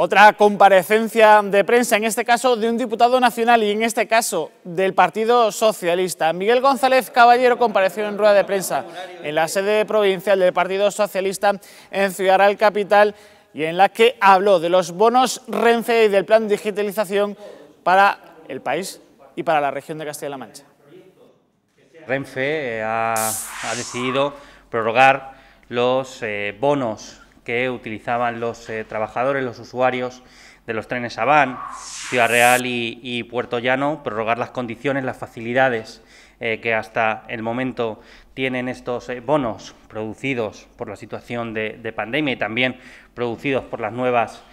Otra comparecencia de prensa, en este caso de un diputado nacional y en este caso del Partido Socialista. Miguel González Caballero compareció en rueda de prensa en la sede provincial del Partido Socialista en Ciudad Real Capital y en la que habló de los bonos Renfe y del plan de digitalización para el país y para la región de Castilla-La Mancha. Renfe eh, ha, decidido prorrogar los eh, bonos que utilizaban los eh, trabajadores, los usuarios de los trenes Aván, Ciudad Real y, Puerto Llano, prorrogar las condiciones, las facilidades eh, que hasta el momento tienen estos eh, bonos producidos por la situación de, pandemia y también producidos por las nuevas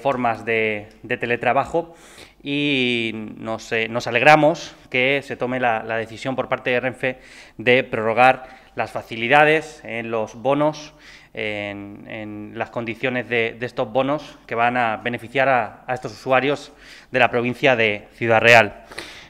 formas de, teletrabajo. Y nos, alegramos que se tome la decisión por parte de Renfe de prorrogar las facilidades, en los bonos, en, las condiciones de, estos bonos que van a beneficiar a, estos usuarios de la provincia de Ciudad Real.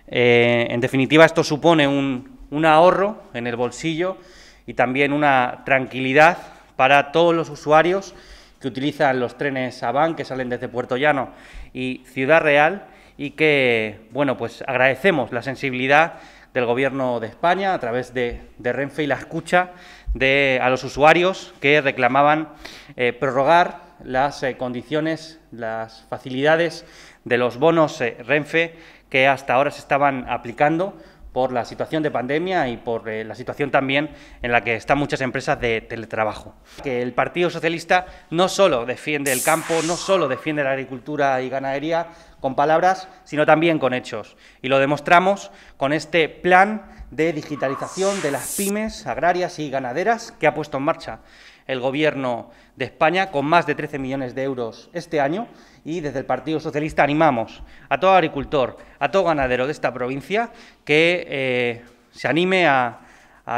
Eh, en definitiva, esto supone un, un ahorro en el bolsillo y también una tranquilidad para todos los usuarios que utilizan los trenes Avan que salen desde Puerto Llano y Ciudad Real y que, bueno, pues agradecemos la sensibilidad del Gobierno de España a través de, Renfe y la escucha de, a los usuarios que reclamaban eh, prorrogar las eh, condiciones, las facilidades de los bonos eh, Renfe que hasta ahora se estaban aplicando por la situación de pandemia y por eh, la situación también en la que están muchas empresas de teletrabajo. Que el Partido Socialista no solo defiende el campo, no solo defiende la agricultura y ganadería con palabras, sino también con hechos. Y lo demostramos con este plan de digitalización de las pymes agrarias y ganaderas que ha puesto en marcha el Gobierno de España con más de 13 millones de euros este año y desde el Partido Socialista animamos a todo agricultor, a todo ganadero de esta provincia que eh, se anime a,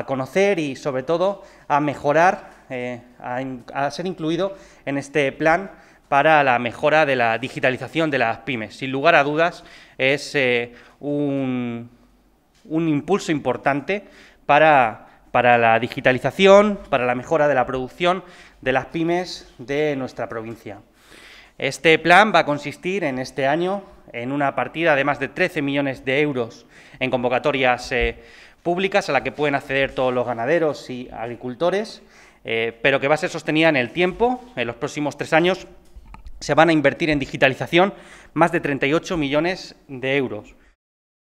conocer y sobre todo a mejorar, eh, a, ser incluido en este plan para la mejora de la digitalización de las pymes. Sin lugar a dudas, es eh, un impulso importante para para la digitalización, para la mejora de la producción de las pymes de nuestra provincia. Este plan va a consistir en este año en una partida de más de 13 millones de euros en convocatorias eh, públicas a la que pueden acceder todos los ganaderos y agricultores, eh, pero que va a ser sostenida en el tiempo. En los próximos tres años se van a invertir en digitalización más de 38 millones de euros.